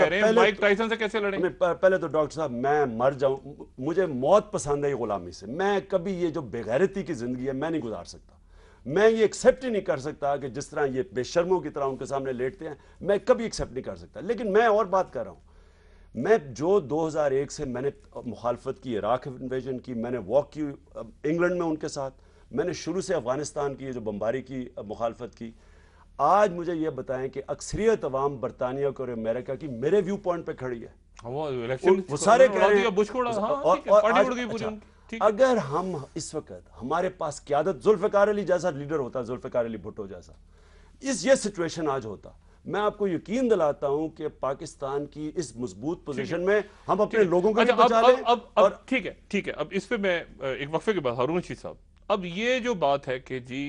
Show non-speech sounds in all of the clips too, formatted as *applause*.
अच्छा, तो- पहले तो डॉक्टर साहब मैं मर जाऊं मुझे मौत पसंद है ये गुलामी से मैं कभी ये जो बेगैरती की जिंदगी है मैं नहीं गुजार सकता मैं ये एक्सेप्ट ही नहीं कर सकता कि जिस तरह ये बेशर्मों की तरह उनके सामने लेटते हैं मैं कभी एक्सेप्ट नहीं कर सकता लेकिन मैं और बात कर रहा हूँ मैं जो 2001 से मैंने मुखालफत की इराक इन्वेजन की मैंने वॉक की इंग्लैंड में उनके साथ मैंने शुरू से अफगानिस्तान की जो बम्बारी की मुखालफत की आज मुझे ये बताएं कि अक्सरियत अवाम बरतानिया और अमेरिका की मेरे व्यू पॉइंट पे खड़ी है हाँ, वो सारे कह रहे हैं हाँ, अच्छा, अगर हम इस वक्त हमारे पास क्यादत जुल्फ़िकार अली जैसा लीडर होता जुल्फ़िकार अली भुट्टो जैसा इस ये सिचुएशन आज होता मैं आपको यकीन दिलाता हूं कि पाकिस्तान की इस मजबूत पोजीशन में हम अपने लोगों का अच्छा, बचा अब, अब, अब, और ठीक है ठीक है अब इस पे मैं एक वक्फे के बाद हारून रशीद साहब अब ये जो बात है कि जी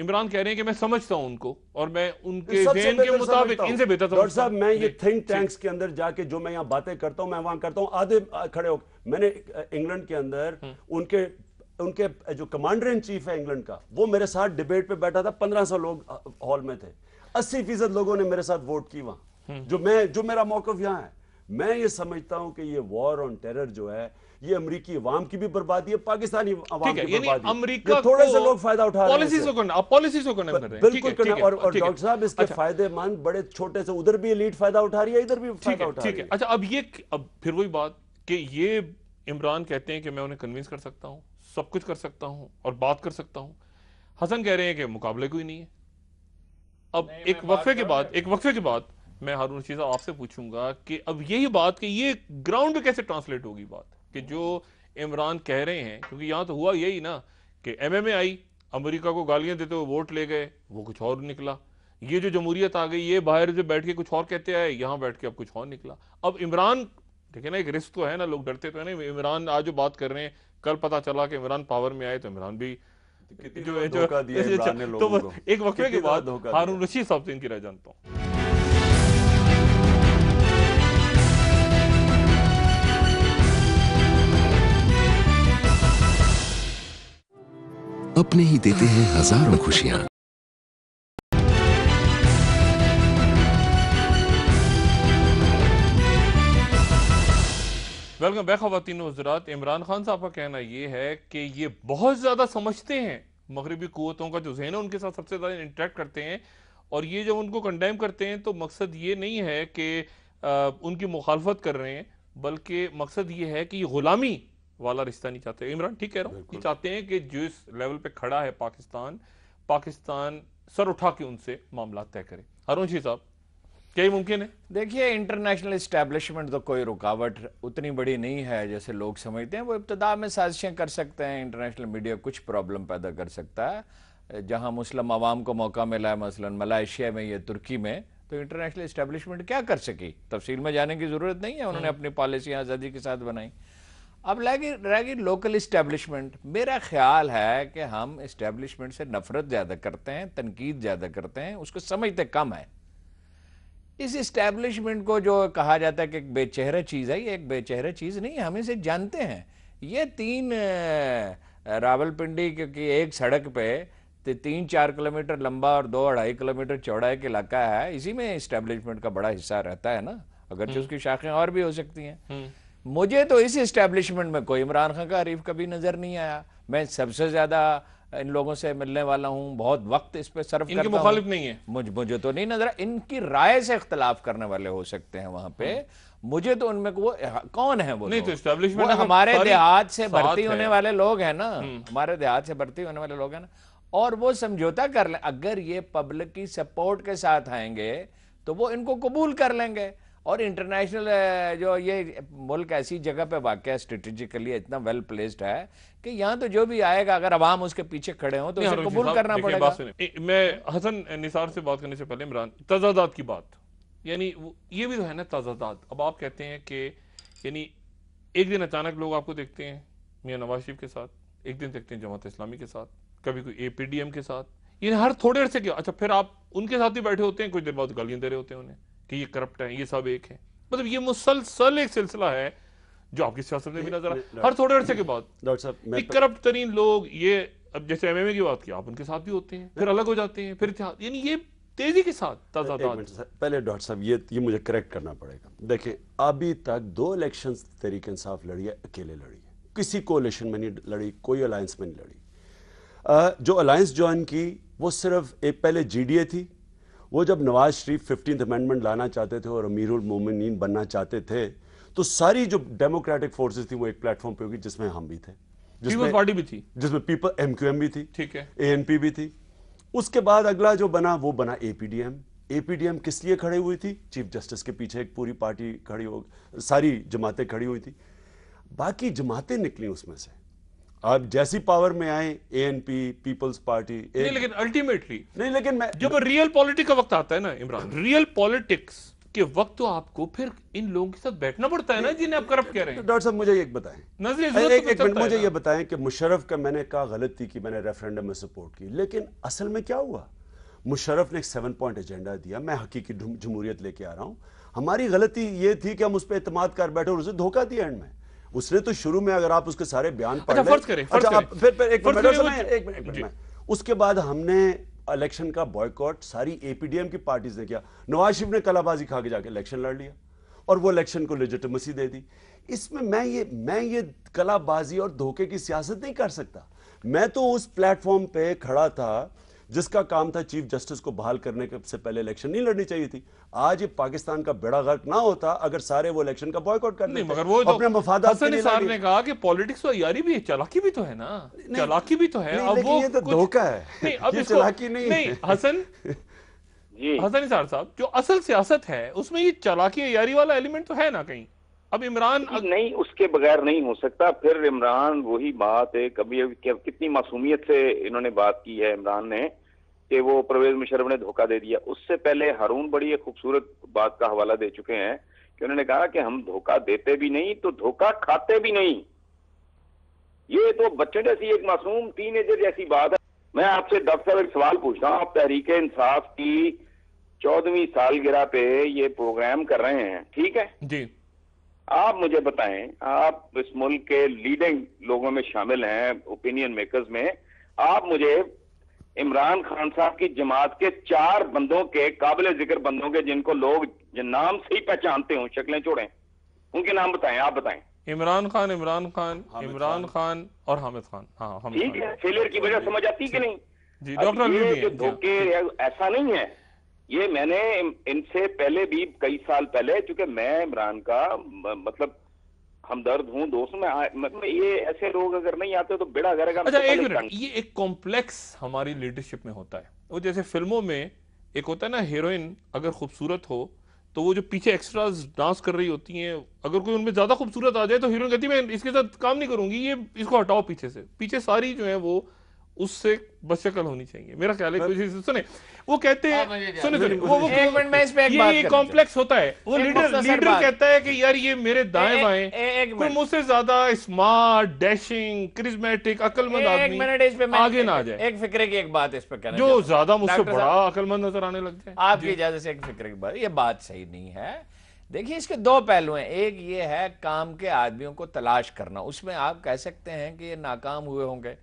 इमरान कह रहे हैं कि मैं समझता हूं उनको और मैं उनके जेन के मुताबिक इनसे बेहतर डॉक्टर साहब मैं ये थिंक टैंक्स के अंदर जाके जो मैं यहां बातें करता हूं मैं वहां करता हूं आधे खड़े हो मैंने इंग्लैंड के अंदर हम्म। उनके उनके जो कमांडर इन चीफ है इंग्लैंड का वो मेरे साथ डिबेट पे बैठा था पंद्रह सौ लोग हॉल में थे अस्सी फीसद लोगों ने मेरे साथ वोट की वहां हम्म। जो मैं जो मेरा मौकफ यहां है मैं ये समझता हूं कि ये वॉर ऑन टेरर जो है ये अमरीकी अवाम की भी बर्बादी है पाकिस्तानी अमरीका थोड़े से लोग फायदा उठा रहे हैं बिल्कुल और डॉक्टर साहब इसके अच्छा। फायदेमंद बड़े छोटे से उधर भी लीड फायदा उठा रही है इधर भी फायदा उठा रही है अच्छा अब ये अब फिर वही बात कि ये इमरान कहते हैं कि मैं उन्हें कन्विंस कर सकता हूं सब कुछ कर सकता हूं और बात कर सकता हूं हसन कह रहे हैं कि मुकाबले कोई नहीं है अब एक वक्फे के बाद एक वक्फे के बाद मैं हारून साहब आपसे पूछूंगा कि अब यही बात कि ये ग्राउंड पे कैसे ट्रांसलेट होगी बात कि जो इमरान कह रहे हैं क्योंकि यहाँ तो हुआ यही ना कि एम एम ए आई अमरीका को गालियां देते हुए वोट ले गए वो कुछ और निकला ये जो जमहूरियत आ गई ये बाहर जो बैठ के कुछ और कहते आए यहाँ बैठ के अब कुछ और निकला अब इमरान देखिए ना एक रिस्क तो है ना लोग डरते तो है ना इमरान आज जो बात कर रहे हैं कल पता चला कि इमरान पावर में आए तो इमरान भी जो, जो, *laughs* अच्छा, तो एक वक्त के बाद हारून रशीद साहब से इनकी राय जानता हूँ अपने ही देते हैं हजारों खुशियां वेलकम बैक खातिन हजरात इमरान खान साहब का कहना यह है कि ये बहुत ज़्यादा समझते हैं मगरबी कुतों का जो जहन है उनके साथ सबसे ज़्यादा इंटरेक्ट करते हैं और ये जब उनको कंडेम करते हैं तो मकसद ये नहीं है कि उनकी मुखालफत कर रहे हैं बल्कि मकसद ये है कि ये ग़ुलामी वाला रिश्ता नहीं चाहते इमरान ठीक कह रहा हूँ चाहते हैं कि जिस लेवल पे खड़ा है पाकिस्तान पाकिस्तान सर उठा के उनसे मामला तय करे जी साहब क्या मुमकिन है देखिए इंटरनेशनल इस्टेब्लिशमेंट तो कोई रुकावट उतनी बड़ी नहीं है जैसे लोग समझते हैं वो इब्तदा में साजिशें कर सकते हैं इंटरनेशनल मीडिया कुछ प्रॉब्लम पैदा कर सकता है जहाँ मुस्लिम आवाम को मौका मिला है मसला मलाइशिया में या तुर्की में तो इंटरनेशनल इस्टेब्लिशमेंट क्या कर सकी तफसील में जाने की ज़रूरत नहीं है उन्होंने हम्म। अपनी पॉलिसियाँ आज़ादी के साथ बनाई अब लगी रहेगी लोकल इस्टेब्लिशमेंट मेरा ख्याल है कि हम इस्टेब्लिशमेंट से नफरत ज़्यादा करते हैं तनकीद ज़्यादा करते हैं उसको समझते कम है इस इस्टेब्लिशमेंट को जो कहा जाता है कि एक बेचेहरा चीज़ है ये एक बेचेहरा चीज़ नहीं हम इसे जानते हैं ये तीन रावलपिंडी क्योंकि एक सड़क पे तीन चार किलोमीटर लंबा और दो अढ़ाई किलोमीटर चौड़ा एक इलाका है इसी में इस्टेब्लिशमेंट का बड़ा हिस्सा रहता है ना अगर हम्म। उसकी शाखें और भी हो सकती हैं हम्म। मुझे तो इस इस्टेब्लिशमेंट में कोई इमरान खान का हरीफ कभी नज़र नहीं आया मैं सबसे ज़्यादा इन लोगों से मिलने वाला हूं बहुत वक्त इस पर सर्व इनकी हूं। नहीं है मुझ मुझे तो नहीं नजर इनकी राय से इख्तलाफ करने वाले हो सकते हैं वहां पे मुझे तो उनमें वो हाँ, कौन है वो नहीं तो वो तो हमारे देहात से भर्ती होने वाले लोग हैं ना हम्म। हमारे देहात से भर्ती होने वाले लोग हैं ना और वो समझौता कर ले अगर ये पब्लिक की सपोर्ट के साथ आएंगे तो वो इनको कबूल कर लेंगे और इंटरनेशनल जो ये मुल्क ऐसी जगह पे वाक़ स्ट्रेटेजिकली इतना वेल प्लेस्ड है कि यहाँ तो जो भी आएगा अगर अवाम उसके पीछे खड़े हो तो उसे कबूल करना पड़ेगा मैं हसन निसार से बात करने से पहले इमरान तजादात की बात यानी ये भी तो है ना तजादात अब आप कहते हैं कि यानी एक दिन अचानक लोग आपको देखते हैं मियाँ नवाज शरीफ के साथ एक दिन देखते हैं जमात इस्लामी के साथ कभी कोई ए पी डी एम के साथ ये हर थोड़े से के अच्छा फिर आप उनके साथ ही बैठे होते हैं कुछ देर बाद गालियाँ दे रहे होते हैं उन्हें कि ये करप्ट हैं ये सब एक हैं मतलब ये मुसलसल एक सिलसिला है जो आपकी सियासत में भी नजर आ हर थोड़े अर्से के बाद करप्ट तरीन लोग ये अब जैसे एमएमए की बात की आप उनके साथ भी होते हैं फिर अलग हो जाते हैं फिर यानी ये तेजी के साथ ताजा पहले डॉक्टर साहब ये ये मुझे करेक्ट करना पड़ेगा देखिए अभी तक दो इलेक्शन तरीके इंसाफ लड़ी है अकेले लड़ी है किसी कोलेशन में नहीं लड़ी कोई अलायंस में नहीं लड़ी आ, जो अलायंस ज्वाइन की वो सिर्फ एक पहले जीडीए थी वो जब नवाज शरीफ फिफ्टीन अमेंडमेंट लाना चाहते थे और अमीरुल उलमोमिन बनना चाहते थे तो सारी जो डेमोक्रेटिक फोर्सेज थी वो एक प्लेटफॉर्म पे होगी जिसमें हम भी थे जिसमें पार्टी भी थी जिसमें पीपल एमक्यूएम भी थी ठीक है एएनपी भी थी उसके बाद अगला जो बना वो बना एपीडीएम एपीडीएम किस लिए खड़े हुई थी चीफ जस्टिस के पीछे एक पूरी पार्टी खड़ी हो सारी जमातें खड़ी हुई थी बाकी जमातें निकली उसमें से आप जैसी पावर में आए एएनपी पीपल्स पार्टी नहीं लेकिन अल्टीमेटली नहीं लेकिन मैं जब रियल पॉलिटिक्स का वक्त आता है ना इमरान रियल पॉलिटिक्स के वक्त तो आपको फिर इन लोगों के साथ बैठना पड़ता है ना जिन्हें आप करप्ट कह रहे हैं डॉक्टर साहब मुझे एक बताएं तो मिनट मुझे ये बताएं कि मुशरफ का मैंने कहा गलती की मैंने रेफरेंडम में सपोर्ट की लेकिन असल में क्या हुआ मुशरफ ने एक सेवन पॉइंट एजेंडा दिया मैं हकीकी जमहूरियत लेके आ रहा हूं हमारी गलती ये थी कि हम उस पर अतमाद कर बैठे और उसे धोखा दिया एंड में उसने तो शुरू में अगर आप उसके सारे बयान पढ़ अच्छा, फर्ज करें, फर्ज अच्छा, करें। फिर, एक मिनट मिनट उसके बाद हमने इलेक्शन का बॉयकॉट सारी एपीडीएम की पार्टीज ने किया नवाज शरीफ ने कलाबाजी खा के जाके इलेक्शन लड़ लिया और वो इलेक्शन को लेजिटमेसी दे दी इसमें मैं ये मैं ये कलाबाजी और धोखे की सियासत नहीं कर सकता मैं तो उस प्लेटफॉर्म पे खड़ा था जिसका काम था चीफ जस्टिस को बहाल करने के से पहले इलेक्शन नहीं लड़नी चाहिए थी आज ये पाकिस्तान का बेड़ा गर्क ना होता अगर सारे वो इलेक्शन का बॉयकॉट कर मगर वो अपने मफादा ने कहा कि पॉलिटिक्स तो यारी भी है चलाकी भी तो है ना चलाकी भी तो है अब वो तो धोखा है अब चलाकी नहीं हसन हसन साहब जो असल सियासत है उसमें ये चलाकी यारी वाला एलिमेंट तो है ना कहीं अब इमरान अग... नहीं उसके बगैर नहीं हो सकता फिर इमरान वही बात है कभी कितनी मासूमियत से इन्होंने बात की है इमरान ने कि वो परवेज मुशरफ ने धोखा दे दिया उससे पहले हारून बड़ी एक खूबसूरत बात का हवाला दे चुके हैं कि उन्होंने कहा कि हम धोखा देते भी नहीं तो धोखा खाते भी नहीं ये तो बच्चे जैसी एक मासूम टीन एजर जैसी बात है मैं आपसे डॉक्टर साहब एक सवाल पूछता हूँ आप तहरीक इंसाफ की चौदहवीं सालगिरह पे ये प्रोग्राम कर रहे हैं ठीक है जी आप मुझे बताएं आप इस मुल्क के लीडिंग लोगों में शामिल हैं ओपिनियन मेकर्स में आप मुझे इमरान खान साहब की जमात के चार बंदों के काबिल जिक्र बंदों के जिनको लोग नाम से ही पहचानते हो शक्लें छोड़ें उनके नाम बताएं आप बताएं इमरान खान इमरान खान इमरान खान और हामिद खान हाँ ठीक है फेलियर की वजह समझ आती कि नहीं जी डॉक्टर धोखे ऐसा नहीं है ये मैंने इनसे पहले भी कई साल पहले चूंकि मैं इमरान का मतलब हमदर्द हूं दोस्त में मतलब ये ऐसे लोग अगर नहीं आते तो बेड़ा घर का अच्छा मतलब एक ये एक कॉम्प्लेक्स हमारी लीडरशिप में होता है वो जैसे फिल्मों में एक होता है ना हीरोइन अगर खूबसूरत हो तो वो जो पीछे एक्स्ट्रा डांस कर रही होती हैं अगर कोई उनमें ज़्यादा खूबसूरत आ जाए तो हीरोइन कहती है मैं इसके साथ काम नहीं करूंगी ये इसको हटाओ पीछे से पीछे सारी जो है वो उससे बशकल होनी चाहिए मेरा ख्याल है है सुने वो कहते हाँ, हैं सुने सुने वो वो एक मिनट मैं इस पे एक बात ये कॉम्प्लेक्स होता है वो लीडर लीडर कहता है कि यार ये मेरे दाएं बाएं कोई तो मुझसे ज्यादा स्मार्ट डैशिंग क्रिज्मेटिक अकलमंद आदमी आगे ना आ जाए एक फिक्र की एक बात इस पर करना जो ज्यादा मुझसे बड़ा अकलमंद नजर आने लग जाए आपकी इजाजत से एक फिक्र की बात ये बात सही नहीं है देखिए इसके दो पहलू हैं एक ये है काम के आदमियों को तलाश करना उसमें आप कह सकते हैं कि ये नाकाम हुए होंगे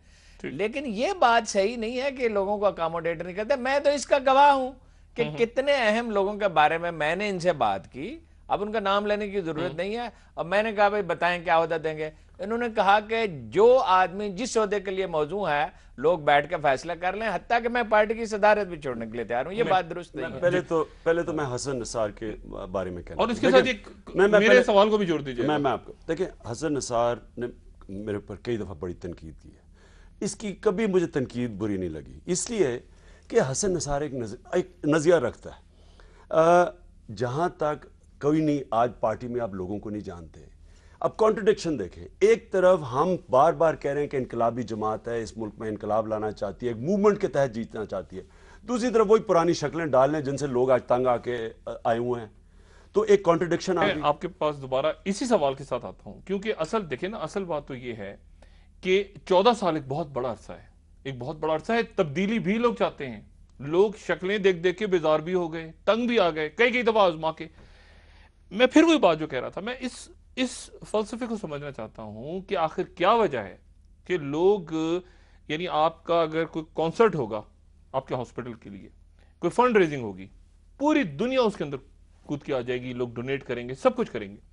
लेकिन ये बात सही नहीं है कि लोगों को अकोमोडेट नहीं करते मैं तो इसका गवाह हूं कि हम्म, हम्म। कितने अहम लोगों के बारे में मैंने इनसे बात की अब उनका नाम लेने की जरूरत हम्म। नहीं है और मैंने कहा भाई बताएं क्या होता देंगे इन्होंने कहा कि जो आदमी जिस अहदे के लिए मौजूद है लोग बैठ के फैसला कर लें हत्या कि मैं पार्टी की सदारत भी छोड़ने के लिए तैयार हूँ ये बात दुरुस्त नहीं पहले तो पहले तो मैं हसन निसार के बारे में और इसके साथ एक मैं, मैं मेरे सवाल को भी जोड़ दीजिए मैं मैं आपको देखिए हसन निसार ने मेरे ऊपर कई दफ़ा बड़ी तनकीद की है इसकी कभी मुझे तनकीद बुरी नहीं लगी इसलिए कि हसन नसार एक नज़रिया रखता है जहाँ तक कोई नहीं आज पार्टी में आप लोगों को नहीं जानते अब कॉन्ट्रडिक्शन देखें एक तरफ हम बार बार कह रहे हैं कि इनकलाबी जमात है इस मुल्क में इनकलाब लाना चाहती है एक मूवमेंट के तहत जीतना चाहती है दूसरी तरफ वही पुरानी शक्लें डाल लें जिनसे लोग आज तंग आके आए हुए हैं तो एक कॉन्ट्रडिक्शन आपके पास दोबारा इसी सवाल के साथ आता हूँ क्योंकि असल देखे ना असल बात तो ये है कि 14 साल एक बहुत बड़ा अरसा है एक बहुत बड़ा अरसा है तब्दीली भी लोग चाहते हैं लोग शक्लें देख देख के बेजार भी हो गए तंग भी आ गए कई कई दफा आजमा के मैं फिर वही बात जो कह रहा था मैं इस इस फलसफे को समझना चाहता हूं कि आखिर क्या वजह है कि लोग यानी आपका अगर कोई कॉन्सर्ट होगा आपके हॉस्पिटल के लिए कोई फंड रेजिंग होगी पूरी दुनिया उसके अंदर कूद के आ जाएगी लोग डोनेट करेंगे सब कुछ करेंगे